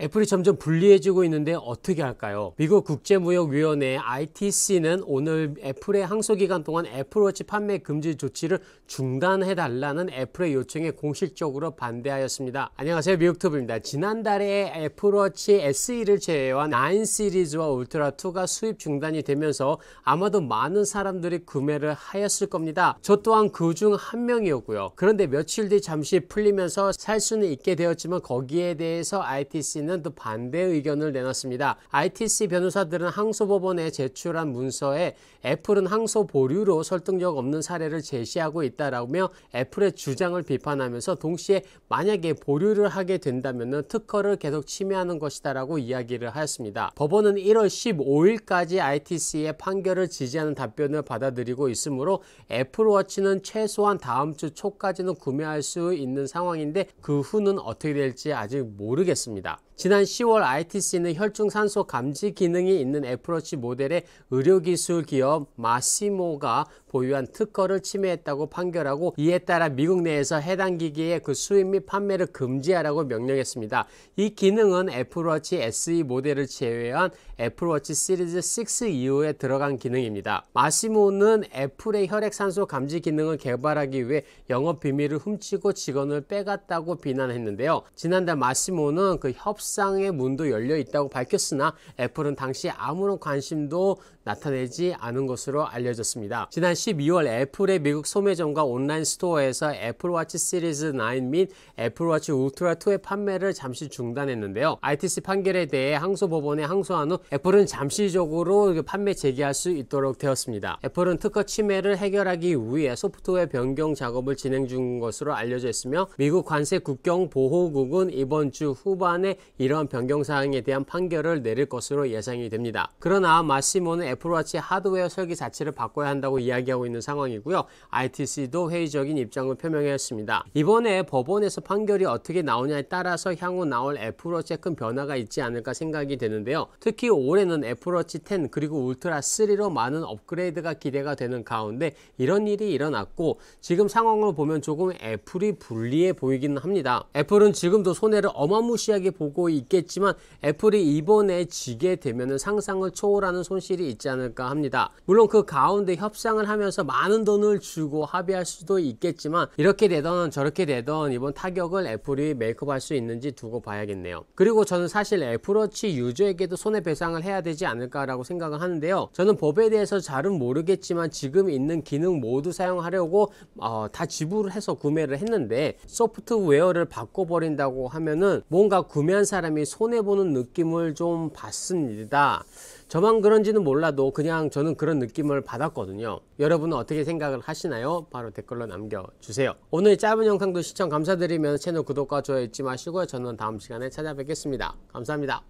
애플이 점점 불리해지고 있는데 어떻게 할까요? 미국 국제무역위원회 ITC는 오늘 애플의 항소기간 동안 애플워치 판매 금지 조치를 중단해달라는 애플의 요청에 공식적으로 반대하였습니다. 안녕하세요. 미국투브입니다. 지난달에 애플워치 SE를 제외한 9 시리즈와 울트라2가 수입 중단이 되면서 아마도 많은 사람들이 구매를 하였을 겁니다. 저 또한 그중 한 명이었고요. 그런데 며칠 뒤 잠시 풀리면서 살 수는 있게 되었지만 거기에 대해서 ITC는 있는 또 반대 의견을 내놨습니다. ITC 변호사들은 항소법원에 제출한 문서에 애플은 항소 보류로 설득력 없는 사례를 제시하고 있다라며 애플의 주장을 비판하면서 동시에 만약에 보류를 하게 된다면 특허를 계속 침해하는 것이다라고 이야기를 하였습니다. 법원은 1월 15일까지 ITC의 판결을 지지하는 답변을 받아들이고 있으므로 애플워치는 최소한 다음 주 초까지는 구매할 수 있는 상황인데 그 후는 어떻게 될지 아직 모르겠습니다. 지난 10월 ITC는 혈중산소 감지 기능이 있는 애플워치 모델의 의료기술 기업 마시모가 보유한 특허를 침해했다고 판결하고 이에 따라 미국 내에서 해당 기기의 그 수입 및 판매를 금지하라고 명령했습니다. 이 기능은 애플워치 SE 모델을 제외한 애플워치 시리즈 6 이후에 들어간 기능입니다. 마시모는 애플의 혈액산소 감지 기능을 개발하기 위해 영업 비밀을 훔치고 직원을 빼갔다고 비난했는데요. 지난달 마시모는 그 협상의 문도 열려 있다고 밝혔으나 애플은 당시 아무런 관심도 나타내지 않은 것으로 알려졌습니다. 지난 12월 애플의 미국 소매점과 온라인 스토어에서 애플워치 시리즈 9 및 애플워치 울트라 2의 판매를 잠시 중단했는데요. ITC 판결에 대해 항소법원에 항소한 후 애플은 잠시적으로 판매 재개할 수 있도록 되었습니다. 애플은 특허 침해를 해결하기 위해 소프트웨어 변경 작업을 진행 중인 것으로 알려져 있으며 미국 관세 국경 보호국은 이번 주 후반에 이러한 변경 사항에 대한 판결을 내릴 것으로 예상이 됩니다. 그러나 마시모는 애플워치 하드웨어 설계 자체를 바꿔야 한다고 이야기 이야기하고 있는 상황이고요. ITC도 회의적인 입장을 표명했습니다. 이번에 법원에서 판결이 어떻게 나오냐에 따라서 향후 나올 애플워치에 큰 변화가 있지 않을까 생각이 되는데요. 특히 올해는 애플워치 10 그리고 울트라 3로 많은 업그레이드가 기대가 되는 가운데 이런 일이 일어났고 지금 상황을 보면 조금 애플이 불리해 보이기는 합니다. 애플은 지금도 손해를 어마무시하게 보고 있겠지만 애플이 이번에 지게 되면 상상을 초월하는 손실이 있지 않을까 합니다. 물론 그 가운데 협상을 하면 하면서 많은 돈을 주고 합의할 수도 있겠지만 이렇게 되던 저렇게 되던 이번 타격을 애플이 메이크업할 수 있는지 두고 봐야겠네요. 그리고 저는 사실 애플워치 유저에게도 손해배상을 해야 되지 않을까라고 생각을 하는데요. 저는 법에 대해서 잘은 모르겠지만 지금 있는 기능 모두 사용하려고 어, 다 지불을 해서 구매를 했는데 소프트웨어를 바꿔버린다고 하면은 뭔가 구매한 사람이 손해보는 느낌을 좀 받습니다. 저만 그런지는 몰라도 그냥 저는 그런 느낌을 받았거든요. 여러분은 어떻게 생각을 하시나요? 바로 댓글로 남겨주세요. 오늘 짧은 영상도 시청 감사드리면 채널 구독과 좋아요 잊지 마시고요. 저는 다음 시간에 찾아뵙겠습니다. 감사합니다.